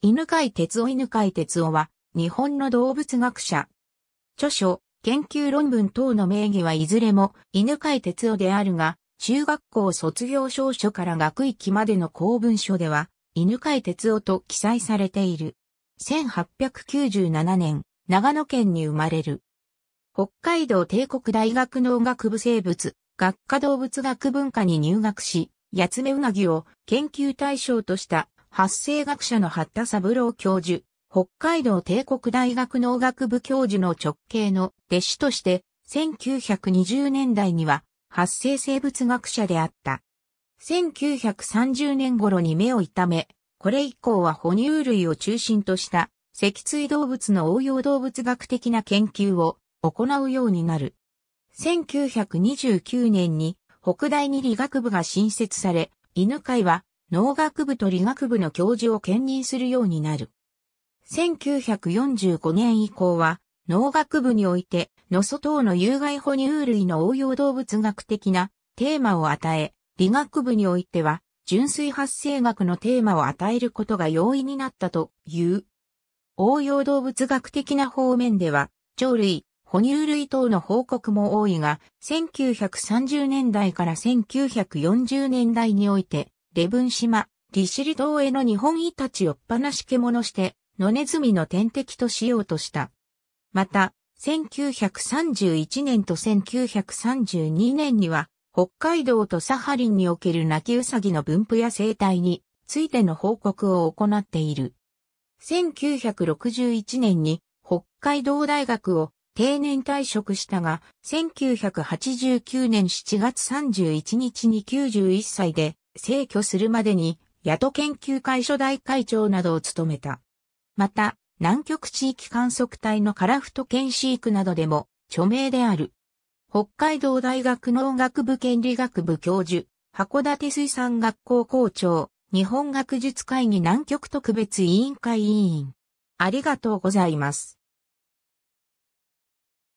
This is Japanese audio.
犬飼哲夫犬飼哲夫は、日本の動物学者。著書、研究論文等の名義はいずれも犬飼哲夫であるが、中学校卒業証書から学域までの公文書では、犬飼哲夫と記載されている。1897年、長野県に生まれる。北海道帝国大学農学部生物、学科動物学文化に入学し、八つ目うなぎを研究対象とした発生学者の八田三郎教授、北海道帝国大学農学部教授の直系の弟子として、1920年代には発生生物学者であった。1930年頃に目を痛め、これ以降は哺乳類を中心とした脊椎動物の応用動物学的な研究を行うようになる。1929年に北大に理学部が新設され、犬会は農学部と理学部の教授を兼任するようになる。1945年以降は、農学部において、野祖等の有害哺乳類の応用動物学的なテーマを与え、理学部においては、純粋発生学のテーマを与えることが容易になったという。応用動物学的な方面では、鳥類、哺乳類等の報告も多いが、1930年代から1940年代において、礼文島、利尻島への日本イタチをっぱなし獣して、野ネズミの天敵としようとした。また、1931年と1932年には、北海道とサハリンにおける泣きウサギの分布や生態についての報告を行っている。1961年に北海道大学を定年退職したが、1989年7月31日に91歳で逝去するまでに、野党研究会初代会長などを務めた。また、南極地域観測隊の樺太県飼育などでも著名である。北海道大学農学部権利学部教授、函館水産学校校長、日本学術会議南極特別委員会委員。ありがとうございます。